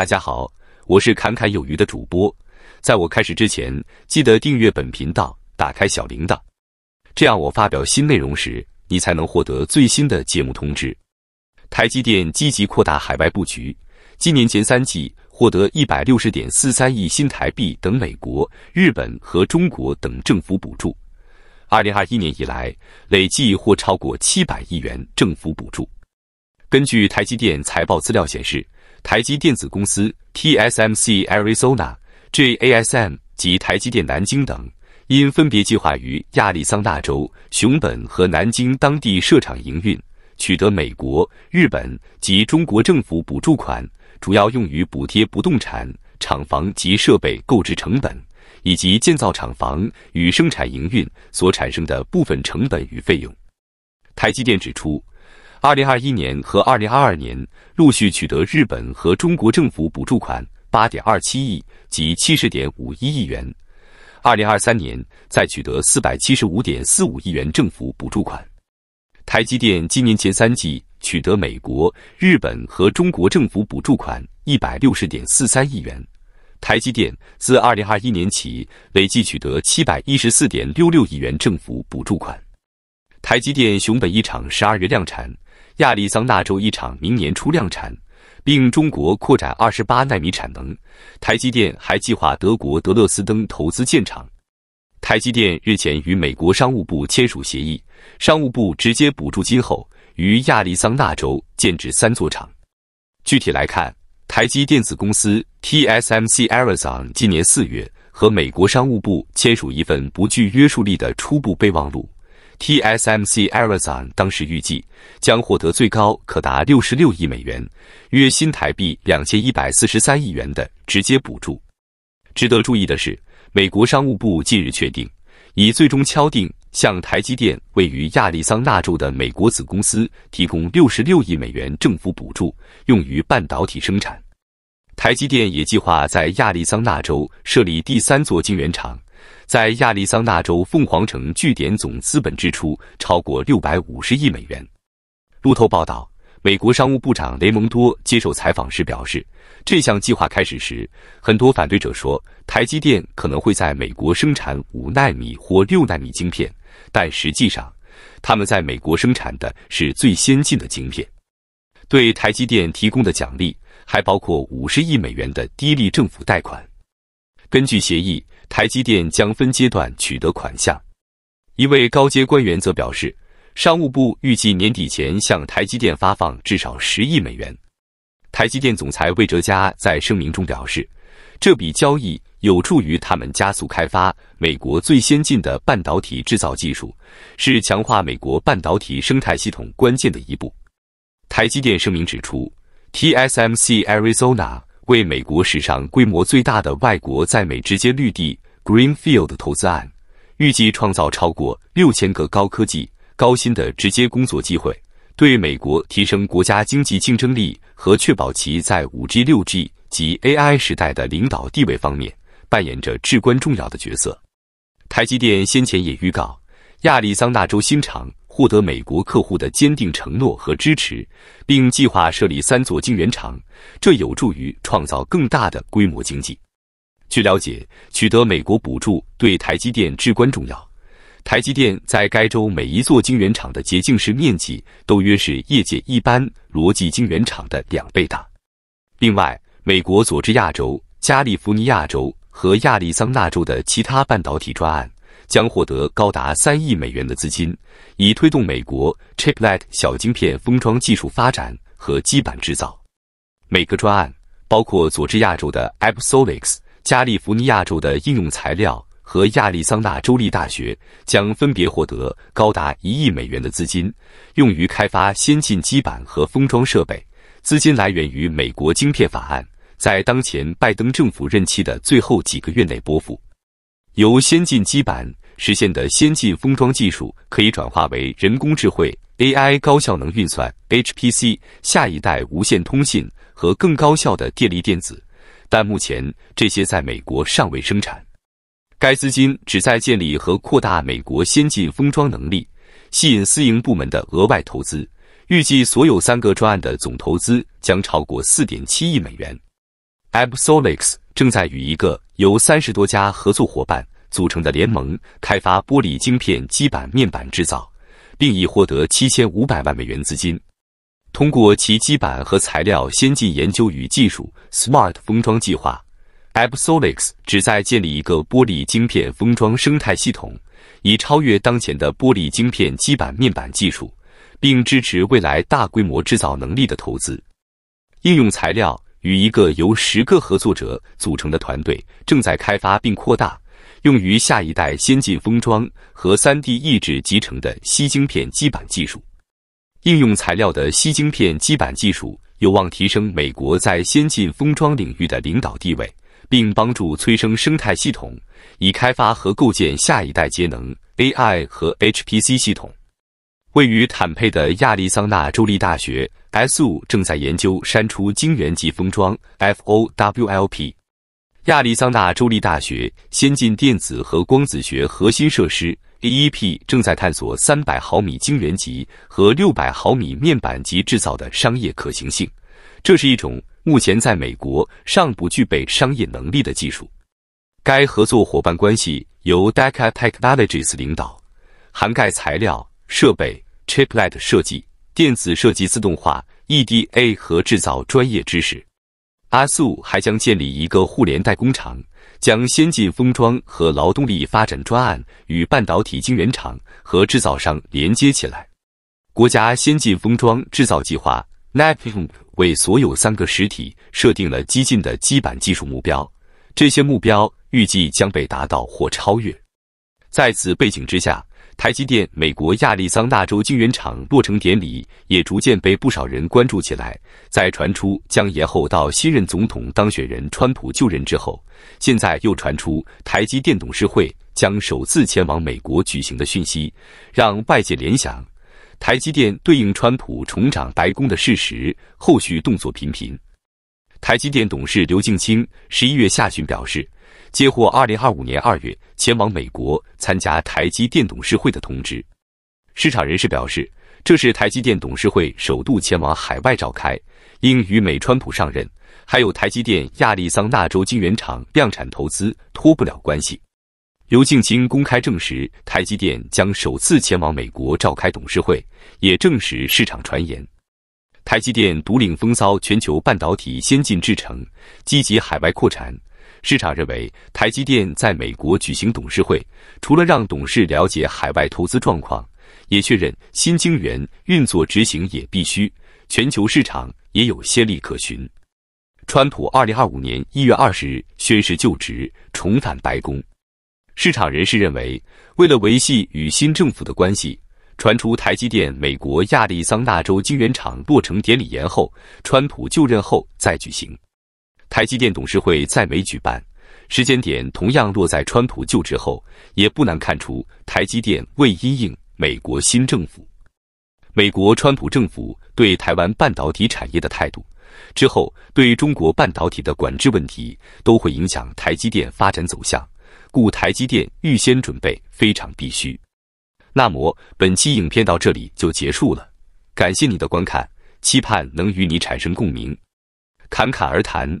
大家好，我是侃侃有余的主播。在我开始之前，记得订阅本频道，打开小铃铛，这样我发表新内容时，你才能获得最新的节目通知。台积电积极扩大海外布局，今年前三季获得一百六十点四三亿新台币等美国、日本和中国等政府补助，二零二一年以来累计获超过七百亿元政府补助。根据台积电财报资料显示。台积电子公司 （TSMC）、Arizona、j a s m 及台积电南京等，因分别计划于亚利桑那州、熊本和南京当地设厂营运，取得美国、日本及中国政府补助款，主要用于补贴不动产、厂房及设备购置成本，以及建造厂房与生产营运所产生的部分成本与费用。台积电指出。二零二一年和二零二二年陆续取得日本和中国政府补助款八点二七亿及七十点五一亿元，二零二三年再取得四百七十五点四五亿元政府补助款。台积电今年前三季取得美国、日本和中国政府补助款一百六十点四三亿元。台积电自二零二一年起累计取得七百一十四点六六亿元政府补助款。台积电熊本一厂十二月量产。亚利桑那州一场明年初量产，并中国扩展二十八纳米产能。台积电还计划德国德勒斯登投资建厂。台积电日前与美国商务部签署协议，商务部直接补助今后于亚利桑那州建制三座厂。具体来看，台积电子公司 TSMC a r i z o n 今年四月和美国商务部签署一份不具约束力的初步备忘录。TSMC、a r i z o n 当时预计将获得最高可达六十六亿美元（约新台币两千一百四十三亿元）的直接补助。值得注意的是，美国商务部近日确定已最终敲定，向台积电位于亚利桑那州的美国子公司提供六十六亿美元政府补助，用于半导体生产。台积电也计划在亚利桑那州设立第三座晶圆厂。在亚利桑那州凤凰城据点总资本支出超过六百五十亿美元。路透报道，美国商务部长雷蒙多接受采访时表示，这项计划开始时，很多反对者说台积电可能会在美国生产五纳米或六纳米晶片，但实际上，他们在美国生产的是最先进的晶片。对台积电提供的奖励还包括五十亿美元的低利政府贷款。根据协议。台积电将分阶段取得款项。一位高阶官员则表示，商务部预计年底前向台积电发放至少十亿美元。台积电总裁魏哲嘉在声明中表示，这笔交易有助于他们加速开发美国最先进的半导体制造技术，是强化美国半导体生态系统关键的一步。台积电声明指出，TSMC Arizona。为美国史上规模最大的外国在美直接绿地 （Greenfield） 投资案，预计创造超过六千个高科技高薪的直接工作机会，对美国提升国家经济竞争力和确保其在五 G、六 G 及 AI 时代的领导地位方面扮演着至关重要的角色。台积电先前也预告，亚利桑那州新厂。获得美国客户的坚定承诺和支持，并计划设立三座晶圆厂，这有助于创造更大的规模经济。据了解，取得美国补助对台积电至关重要。台积电在该州每一座晶圆厂的洁净室面积都约是业界一般逻辑晶圆厂的两倍大。另外，美国佐治亚州、加利福尼亚州和亚利桑那州的其他半导体专案。将获得高达三亿美元的资金，以推动美国 Chiplet 小晶片封装技术发展和基板制造。每个专案，包括佐治亚州的 a p s o l i x 加利福尼亚州的应用材料和亚利桑那州立大学，将分别获得高达一亿美元的资金，用于开发先进基板和封装设备。资金来源于美国晶片法案，在当前拜登政府任期的最后几个月内拨付，由先进基板。实现的先进封装技术可以转化为人工智慧 AI 高效能运算 HPC 下一代无线通信和更高效的电力电子，但目前这些在美国尚未生产。该资金旨在建立和扩大美国先进封装能力，吸引私营部门的额外投资。预计所有三个专案的总投资将超过4.7亿美元。Absolix 正在与一个由三十多家合作伙伴。组成的联盟开发玻璃晶片基板面板制造，并已获得七千五百万美元资金。通过其基板和材料先进研究与技术 （Smart 封装计划 ），Absolix 旨在建立一个玻璃晶片封装生态系统，以超越当前的玻璃晶片基板面板技术，并支持未来大规模制造能力的投资。应用材料与一个由十个合作者组成的团队正在开发并扩大。用于下一代先进封装和 3D 抑制集成的吸晶片基板技术，应用材料的吸晶片基板技术有望提升美国在先进封装领域的领导地位，并帮助催生生态系统，以开发和构建下一代节能 AI 和 HPC 系统。位于坦佩的亚利桑那州立大学 s u 正在研究删除晶圆级封装 FOWLP。亚利桑那州立大学先进电子和光子学核心设施 （AEP） 正在探索300毫米晶圆级和600毫米面板级制造的商业可行性。这是一种目前在美国尚不具备商业能力的技术。该合作伙伴关系由 Deka Technologies 领导，涵盖材料、设备、chiplet 设计、电子设计自动化 （EDA） 和制造专业知识。阿素还将建立一个互联代工厂，将先进封装和劳动力发展专案与半导体晶圆厂和制造商连接起来。国家先进封装制造计划 （NAPM） 为所有三个实体设定了激进的基板技术目标，这些目标预计将被达到或超越。在此背景之下，台积电美国亚利桑那州晶圆厂落成典礼也逐渐被不少人关注起来。在传出将延后到新任总统当选人川普就任之后，现在又传出台积电董事会将首次前往美国举行的讯息，让外界联想台积电对应川普重掌白宫的事实，后续动作频频。台积电董事刘敬清十一月下旬表示。接获二零二五年二月前往美国参加台积电董事会的通知，市场人士表示，这是台积电董事会首度前往海外召开，应与美川普上任，还有台积电亚利桑那州晶圆厂量产投资脱不了关系。刘静清公开证实，台积电将首次前往美国召开董事会，也证实市场传言，台积电独领风骚，全球半导体先进制程积极海外扩产。市场认为，台积电在美国举行董事会，除了让董事了解海外投资状况，也确认新晶圆运作执行也必须。全球市场也有先例可循。川普二零二五年一月二十日宣誓就职，重返白宫。市场人士认为，为了维系与新政府的关系，传出台积电美国亚利桑那州晶圆厂落成典礼延后，川普就任后再举行。台积电董事会在美举办，时间点同样落在川普就职后，也不难看出台积电未因应美国新政府、美国川普政府对台湾半导体产业的态度，之后对中国半导体的管制问题都会影响台积电发展走向，故台积电预先准备非常必须。那么本期影片到这里就结束了，感谢你的观看，期盼能与你产生共鸣，侃侃而谈。